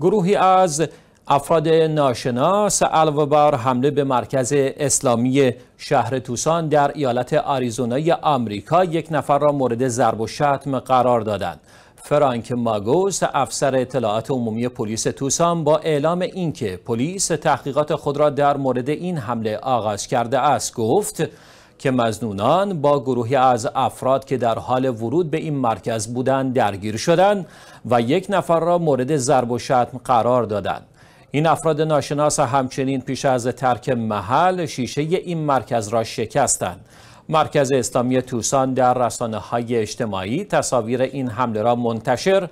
گروهی از افراد ناشناس علاوه بر حمله به مرکز اسلامی شهر توسان در ایالت آریزونای آمریکا یک نفر را مورد ضرب و شتم قرار دادند. فرانک ماگوس افسر اطلاعات عمومی پلیس توسان با اعلام اینکه پلیس تحقیقات خود را در مورد این حمله آغاز کرده است گفت که مزنونان با گروهی از افراد که در حال ورود به این مرکز بودند درگیر شدند و یک نفر را مورد ضرب و شتم قرار دادند. این افراد ناشناس همچنین پیش از ترک محل شیشه این مرکز را شکستند. مرکز اسلامی توسان در رسانه های اجتماعی تصاویر این حمله را منتشر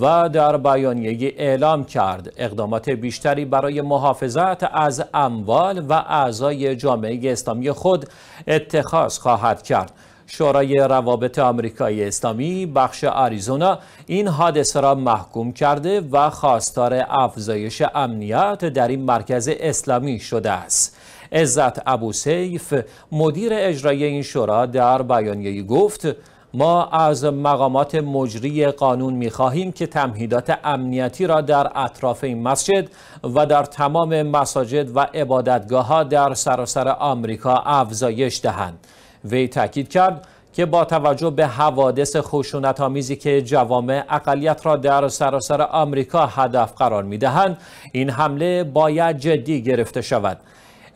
و در بیانیه اعلام کرد اقدامات بیشتری برای محافظت از اموال و اعضای جامعه اسلامی خود اتخاذ خواهد کرد شورای روابط آمریکایی اسلامی بخش آریزونا این حادثه را محکوم کرده و خواستار افزایش امنیت در این مرکز اسلامی شده است عزت ابوسیف مدیر اجرایی این شورا در بیانیه گفت ما از مقامات مجری قانون می خواهیم که تمهیدات امنیتی را در اطراف این مسجد و در تمام مساجد و عبادتگاه ها در سراسر آمریکا افزایش دهند وی تاکید کرد که با توجه به حوادث خشونت آمیزی که جوامع اقلیت را در سراسر آمریکا هدف قرار می دهند این حمله باید جدی گرفته شود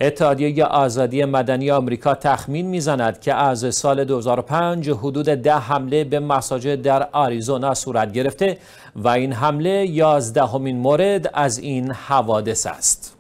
اتحادیه آزادی مدنی آمریکا تخمین میزند که از سال 2005 حدود ده حمله به مساجد در آریزونا صورت گرفته و این حمله یازدهمین مورد از این حوادث است.